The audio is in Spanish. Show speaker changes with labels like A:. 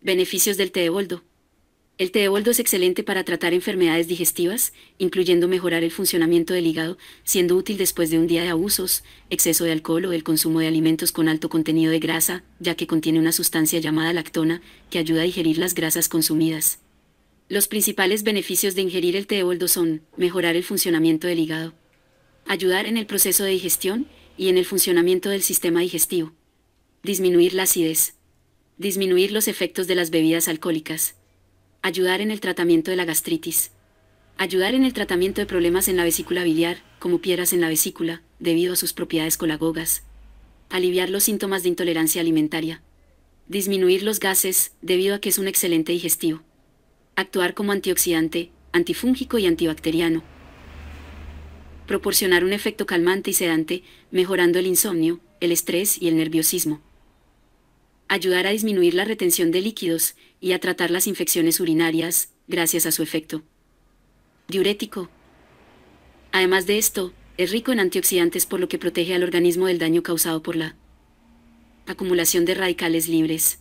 A: Beneficios del té de boldo. El té de boldo es excelente para tratar enfermedades digestivas, incluyendo mejorar el funcionamiento del hígado, siendo útil después de un día de abusos, exceso de alcohol o el consumo de alimentos con alto contenido de grasa, ya que contiene una sustancia llamada lactona, que ayuda a digerir las grasas consumidas. Los principales beneficios de ingerir el té de boldo son mejorar el funcionamiento del hígado, ayudar en el proceso de digestión y en el funcionamiento del sistema digestivo, disminuir la acidez, disminuir los efectos de las bebidas alcohólicas, ayudar en el tratamiento de la gastritis, ayudar en el tratamiento de problemas en la vesícula biliar, como piedras en la vesícula, debido a sus propiedades colagogas, aliviar los síntomas de intolerancia alimentaria, disminuir los gases, debido a que es un excelente digestivo, actuar como antioxidante, antifúngico y antibacteriano, proporcionar un efecto calmante y sedante, mejorando el insomnio, el estrés y el nerviosismo ayudar a disminuir la retención de líquidos y a tratar las infecciones urinarias, gracias a su efecto. Diurético. Además de esto, es rico en antioxidantes por lo que protege al organismo del daño causado por la acumulación de radicales libres.